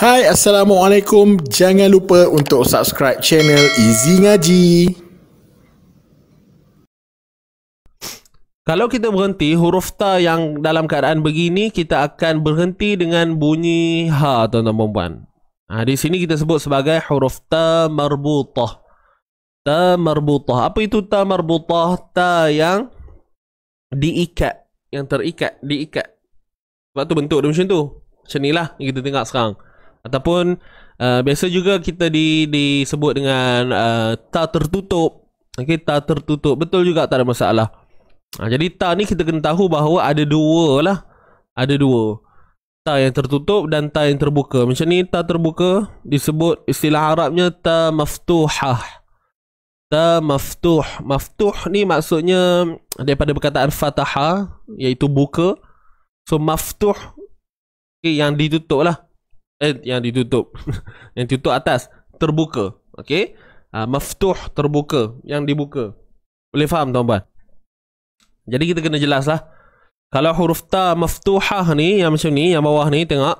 Hai Assalamualaikum Jangan lupa untuk subscribe channel Easy Ngaji Kalau kita berhenti huruf ta yang dalam keadaan begini Kita akan berhenti dengan bunyi ha tuan-tuan perempuan ha, Di sini kita sebut sebagai huruf ta marbutah Ta marbutah Apa itu ta marbutah? Ta yang diikat Yang terikat, diikat Sebab tu bentuk dia macam tu Macam ni lah yang kita tengok sekarang ataupun uh, biasa juga kita di disebut dengan uh, ta tertutup. Okey, ta tertutup. Betul juga tak ada masalah. Uh, jadi ta ni kita kena tahu bahawa ada dua lah. Ada dua. Ta yang tertutup dan ta yang terbuka. Macam ni ta terbuka disebut istilah Arabnya ta maftuhah. Ta maftuh. Maftuh ni maksudnya daripada perkataan fataha iaitu buka. So maftuh okay, yang ditutup lah eh yang ditutup yang tutup atas terbuka okey uh, ah, maftuh terbuka yang dibuka boleh faham tuan-tuan jadi kita kena jelaslah kalau huruf ta maftuhah ni yang macam ni yang bawah ni tengok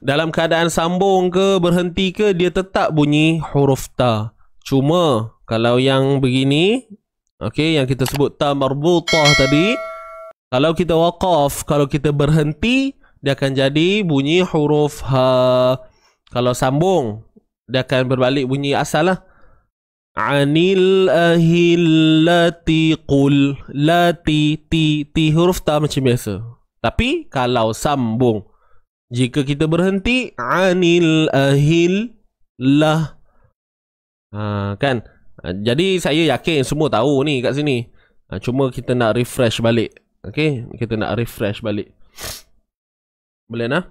dalam keadaan sambung ke berhenti ke dia tetap bunyi huruf ta cuma kalau yang begini okey yang kita sebut ta marbutah tadi kalau kita waqaf kalau kita berhenti dia akan jadi bunyi huruf ha. Kalau sambung, dia akan berbalik bunyi asal lah. Anil ahillati qul lati ti ti huruf ta macam biasa. Tapi kalau sambung, jika kita berhenti anil ahil lah ha, kan jadi saya yakin semua tahu ni kat sini ha, cuma kita nak refresh balik okey kita nak refresh balik Milena